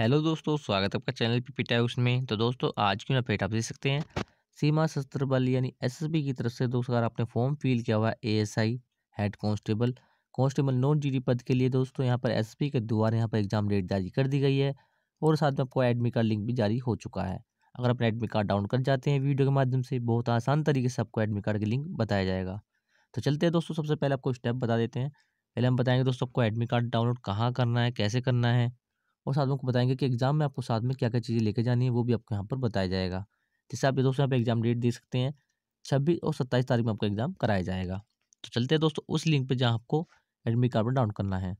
hello दोस्तों स्वागत है आपका चैनल पी पी में तो दोस्तों आज की अपडेट आप देख सकते हैं सीमा शस्त्र बल यानी एसएसबी की तरफ से दोस्तों अगर आपने फॉर्म फिल किया हुआ है ASI head constable constable non GD पद के लिए दोस्तों यहाँ पर एसएसबी के द्वारा यहाँ पर एग्जाम डेट जारी कर दी गई है और साथ में आपको एडमिट कार्ड लिंक भी जारी हो चुका है अगर अपने एडमिट कार्ड डाउन कर जाते हैं वीडियो के माध्यम से बहुत आसान तरीके से आपको एडमिट कार्ड की लिंक बताया जाएगा तो चलते हैं दोस्तों सबसे पहले आपको स्टेप बता देते हैं पहले हम बताएंगे दोस्तों आपको एडमिट कार्ड डाउनलोड कहाँ करना है कैसे करना है और साथ में आपको बताएंगे कि एग्ज़ाम में आपको साथ में क्या क्या चीज़ें लेके जानी है वो भी आपको यहाँ पर बताया जाएगा जैसे आप दोस्तों यहाँ पर एग्ज़ाम डेट दे सकते हैं छब्बीस और सत्ताईस तारीख में आपका एग्ज़ाम कराया जाएगा तो चलते हैं दोस्तों उस लिंक पर जहाँ आपको एडमिट कार्ड डाउन करना है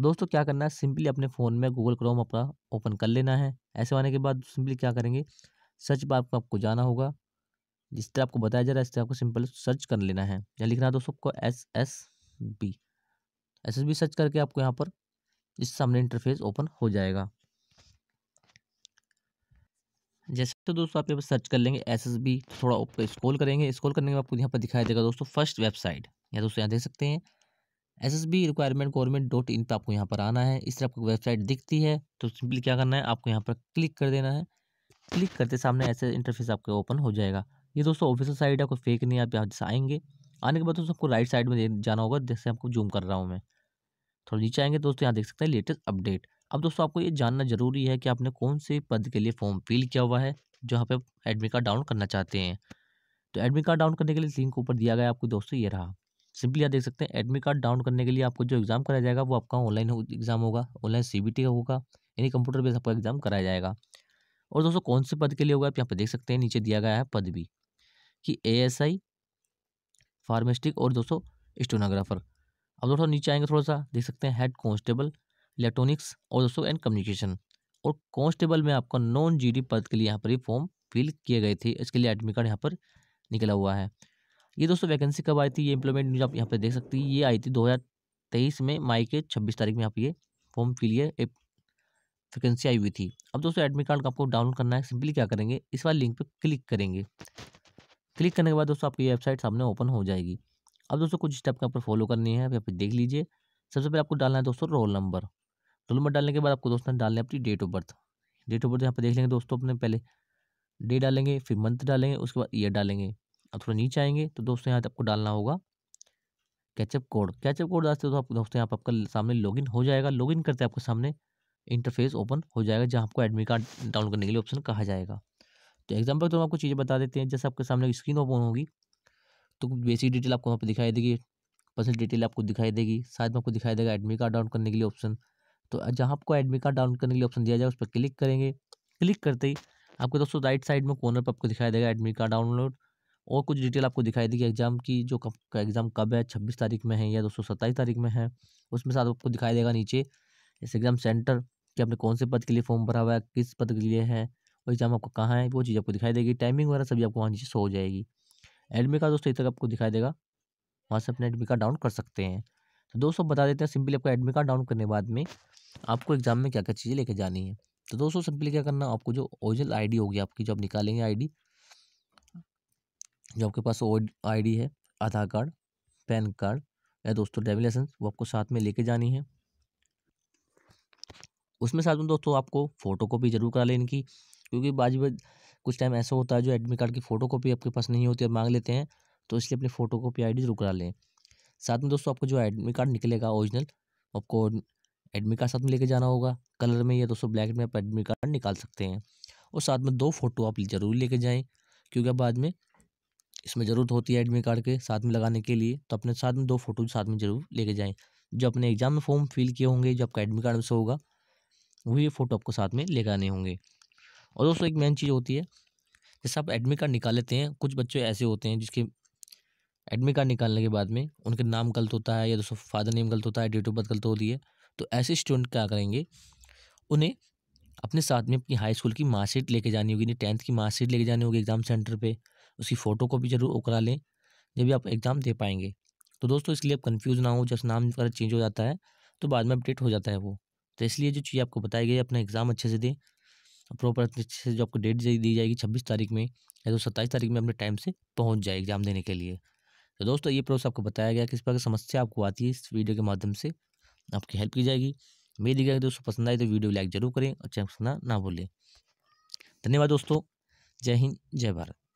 दोस्तों क्या करना है सिंपली अपने फ़ोन में गूगल क्रोम अपना ओपन कर लेना है ऐसे आने के बाद सिंपली क्या करेंगे सर्च बार पर आपको जाना होगा जिस तरह आपको बताया जा रहा है इस तरह आपको सिंपल सर्च कर लेना है या लिखना है दोस्तों को S S B S S B search करके आपको यहाँ पर जिससे सामने इंटरफेस ओपन हो जाएगा जैसे तो दोस्तों आप यहाँ पर सर्च कर लेंगे एस एस बी थोड़ा ऊपर स्क्रॉल करेंगे स्क्रॉल करने के बाद आपको यहाँ पर दिखाई देगा दोस्तों फर्स्ट वेबसाइट या दोस्तों यहाँ देख सकते हैं S S B requirement government dot in पर आपको यहाँ पर आना है इस तरह आपको वेबसाइट दिखती है तो सिंपली क्या करना है आपको यहाँ पर क्लिक कर देना है क्लिक करते सामने ऐसे इंटरफेस आपका ओपन हो जाएगा ये दोस्तों ऑफिसल साइड है कोई फेक नहीं है आप यहाँ से आएंगे आने के बाद दोस्तों आपको राइट साइड में जाना होगा जैसे आपको जूम कर रहा हूँ मैं थोड़ा नीचे आएंगे दोस्तों यहाँ देख सकते हैं लेटेस्ट अपडेट अब दोस्तों आपको ये जानना जरूरी है कि आपने कौन से पद के लिए फॉर्म फिल किया हुआ है जहाँ पे एडमिट कार्ड डाउन करना चाहते हैं तो एडमिट कार्ड डाउन करने के लिए लिंक ऊपर दिया गया आपको दोस्तों ये रहा सिंपली आप देख सकते हैं एडमिट कार्ड डाउन करने के लिए आपको जो एग्ज़ाम कराया जाएगा वो आपका ऑनलाइन एग्ज़ाम होगा ऑनलाइन सी का होगा यानी कंप्यूटर बेस आपका एग्ज़ाम कराया जाएगा और दोस्तों कौन से पद के लिए होगा आप यहाँ पर देख सकते हैं नीचे दिया गया है पद भी कि ए फार्मेस्टिक और दोस्तों स्टोनोग्राफर अब थोड़ा नीचे आएंगे थोड़ा सा देख सकते हैं हेड कांस्टेबल इलेक्ट्रॉनिक्स और दोस्तों एंड कम्युनिकेशन और कॉन्स्टेबल में आपका नॉन जीडी पद के लिए यहाँ पर ये फॉर्म फिल किए गए थे इसके लिए एडमिट कार्ड यहाँ पर निकला हुआ है ये दोस्तों वैकेंसी कब आई थी ये इम्प्लॉयमेंट न्यूज आप यहाँ पर देख सकती है ये आई थी दो में मई के छब्बीस तारीख में आप ये फॉर्म फिल ये वैकेंसी आई हुई थी अब दोस्तों एडमिट कार्ड आपको डाउनलोड करना है सिंपली क्या करेंगे इस वाले लिंक पर क्लिक करेंगे क्लिक करने के बाद दोस्तों आपकी वेबसाइट सामने ओपन हो जाएगी अब दोस्तों कुछ स्टेप यहाँ पर फॉलो करनी है आप यहाँ पर देख लीजिए सबसे पहले आपको डालना है दोस्तों रोल नंबर रोल नंबर डालने के बाद आपको दोस्तों डालना है अपनी date of birth date of birth यहाँ पर देख लेंगे दोस्तों अपने पहले डे डालेंगे फिर मंथ डालेंगे उसके बाद ईयर डालेंगे अब थोड़ा नीचे आएंगे तो दोस्तों यहाँ आपको डालना होगा कैचअप कोड कैचअप कोड डालते हो तो आप दोस्तों यहाँ पर आपका सामने लॉगिन हो जाएगा लॉगिन करते आपके सामने इंटरफेस ओपन हो जाएगा जहाँ आपको एडमिट कार्ड डाउनलोड करने के लिए ऑप्शन कहा जाएगा तो एग्जाम्पल तो हम आपको चीज़ें बता देते हैं जैसे आपके सामने स्क्रीन ओपन होगी तो बेसिक डिटेल आपको वहाँ पर दिखाई देगी पर्सनल डिटेल आपको दिखाई देगी साथ में आपको दिखाई देगा एडमिट कार्ड डाउन करने के लिए ऑप्शन तो जहाँ आपको एडमिट कार्ड डाउन करने के लिए ऑप्शन दिया जाए उस पर क्लिक करेंगे क्लिक करते ही आपको दोस्तों राइट साइड में कॉर्नर पर आपको दिखाई देगा एडमिट कार्ड डाउनलोड और कुछ डिटेल आपको दिखाई देगी एग्जाम की जो कब का एग्ज़ाम कब है छब्बीस तारीख में है या दोस्तों सत्ताईस तारीख में है उसमें साथ आपको दिखाई देगा नीचे इस एग्ज़ाम सेंटर कि आपने कौन से पद के लिए फॉर्म भरा हुआ है किस पद के लिए है और एग्ज़ाम आपको कहाँ है वो चीज़ आपको दिखाई देगी टाइमिंग वगैरह सभी आपको वहाँ नीचे सो हो जाएगी एडमी का दोस्तों इधर आपको दिखाई देगा वहाँ से अपने एडमी कार्ड डाउन कर सकते हैं तो दोस्तों बता देते हैं सिंपली आपका एडमी कार्ड डाउन करने के बाद में आपको एग्जाम में क्या क्या चीज़ें लेके जानी है तो दोस्तों सिंपली क्या करना आपको जो ओरिजिनल आईडी होगी आपकी जो आप निकालेंगे आईडी जो आपके पास आईडी है आधार कार्ड पैन कार्ड या दोस्तों ड्राइविंग लाइसेंस वो आपको साथ में लेके जानी है उसमें साथ में दोस्तों आपको फ़ोटो कॉपी जरूर करा लें इनकी क्योंकि बाजी कुछ टाइम ऐसा होता है जो एडमिट कार्ड की फ़ोटो कॉपी आपके पास नहीं होती और मांग लेते हैं तो इसलिए अपनी फ़ोटो कॉपी आई डी करा लें साथ में दोस्तों आपको जो एडमिट कार्ड निकलेगा ओरिजिनल आपको एडमिट कार्ड साथ में लेके जाना होगा कलर में या दोस्तों ब्लैक में आप एडमिट कार्ड निकाल सकते हैं और साथ में दो फ़ोटो आप ज़रूर लेके जाएँ क्योंकि बाद में इसमें ज़रूरत होती है एडमिट कार्ड के साथ में लगाने के लिए तो अपने साथ में दो फ़ोटो साथ में ज़रूर लेके जाएँ जो अपने एग्ज़ाम में फॉर्म फिल किए होंगे जो आपका एडमिट कार्ड से होगा वही फ़ोटो आपको साथ में लेके आने होंगे और दोस्तों एक मेन चीज़ होती है जैसे आप एडमिट कार्ड निकाल लेते हैं कुछ बच्चे ऐसे होते हैं जिसके एडमिट कार्ड निकालने के बाद में उनके नाम गलत होता है या दोस्तों फादर नेम गलत होता है डेट ऑफ बर्थ गलत होती है तो ऐसे स्टूडेंट क्या करेंगे उन्हें अपने साथ में अपनी हाई स्कूल की मार्कशीट लेके जानी होगी यानी टेंथ की मार्कशीट लेके जानी होगी एग्ज़ाम सेंटर पे उसकी फ़ोटो को भी जरूर उकरा लें जब भी आप एग्ज़ाम दे पाएंगे तो दोस्तों इसलिए आप कन्फ्यूज़ ना हो जब नाम वगैरह चेंज हो जाता है तो बाद में अपडेट हो जाता है वो तो इसलिए जो चीज़ आपको बताई गई अपना एग्ज़ाम अच्छे से दें प्रॉपर अच्छे से जो आपको डेट दी जाएगी छब्बीस तारीख में या तो सत्ताईस तारीख में अपने टाइम से पहुँच जाए एग्जाम देने के लिए तो दोस्तों ये प्रोसेस आपको बताया गया किस प्रकार समस्या आपको आती है इस वीडियो के माध्यम से आपकी हेल्प की जाएगी मेरी गया दोस्तों पसंद आए तो वीडियो लाइक जरूर करें और चैनल पसंद ना भूलें धन्यवाद दोस्तों जय हिंद जय भारत